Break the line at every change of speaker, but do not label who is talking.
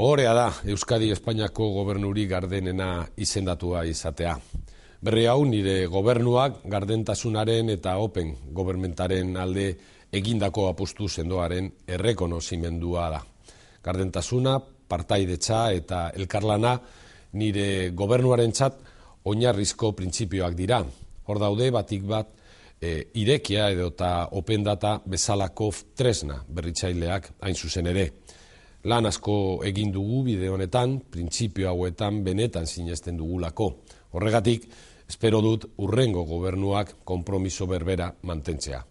Horea da, Euskadi Espainiako gobernuri gardenena izendatua izatea. Berri hau nire gobernuak gardentasunaren eta open governmentaren alde egindako apustu sendoaren errekonozimendua da. Gardentasuna, partaidetza eta elkarlana nire gobernuaren txat oinarrizko printzipioak dira. Hor daude batik bat e, irekia edota open data bezalako tresna berritzaileak hain zuzen ere lan asko egin dugu bide honetan, printzipio hauetan benetan sinesten dugulako. Horregatik, espero dut urrengo gobernuak konpromiso berbera mantentzea.